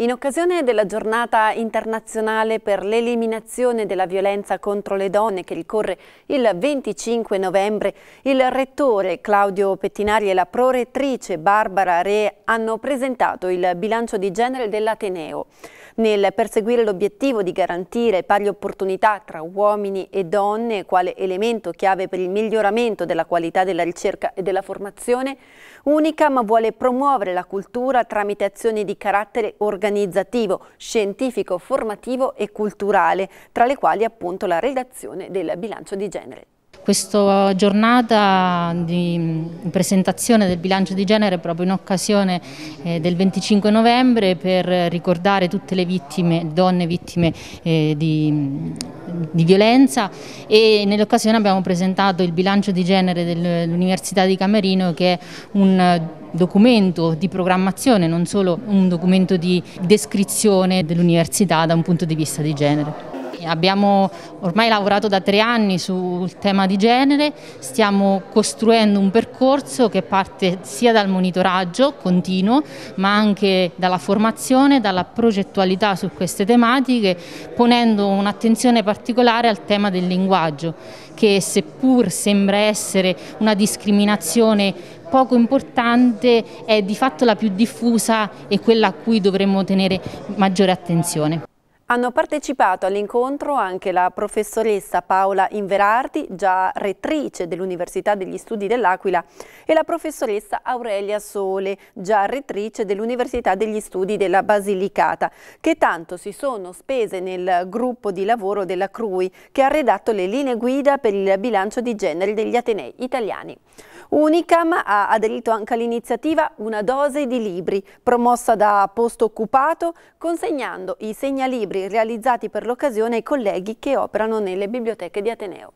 In occasione della giornata internazionale per l'eliminazione della violenza contro le donne che ricorre il 25 novembre, il rettore Claudio Pettinari e la prorettrice Barbara Re hanno presentato il bilancio di genere dell'Ateneo. Nel perseguire l'obiettivo di garantire pari opportunità tra uomini e donne quale elemento chiave per il miglioramento della qualità della ricerca e della formazione, Unicam vuole promuovere la cultura tramite azioni di carattere organizzativo organizzativo, scientifico, formativo e culturale, tra le quali appunto la redazione del bilancio di genere. Questa giornata di mm, presentazione del bilancio di genere è proprio in occasione eh, del 25 novembre per ricordare tutte le vittime, donne vittime eh, di mm, di violenza e nell'occasione abbiamo presentato il bilancio di genere dell'Università di Camerino che è un eh, documento di programmazione, non solo un documento di descrizione dell'università da un punto di vista di genere. Abbiamo ormai lavorato da tre anni sul tema di genere, stiamo costruendo un percorso che parte sia dal monitoraggio continuo ma anche dalla formazione, dalla progettualità su queste tematiche ponendo un'attenzione particolare al tema del linguaggio che seppur sembra essere una discriminazione poco importante è di fatto la più diffusa e quella a cui dovremmo tenere maggiore attenzione. Hanno partecipato all'incontro anche la professoressa Paola Inverardi, già rettrice dell'Università degli Studi dell'Aquila, e la professoressa Aurelia Sole, già rettrice dell'Università degli Studi della Basilicata, che tanto si sono spese nel gruppo di lavoro della CRUI, che ha redatto le linee guida per il bilancio di genere degli Atenei italiani. Unicam ha aderito anche all'iniziativa Una dose di libri, promossa da Posto Occupato, consegnando i segnalibri realizzati per l'occasione ai colleghi che operano nelle biblioteche di Ateneo.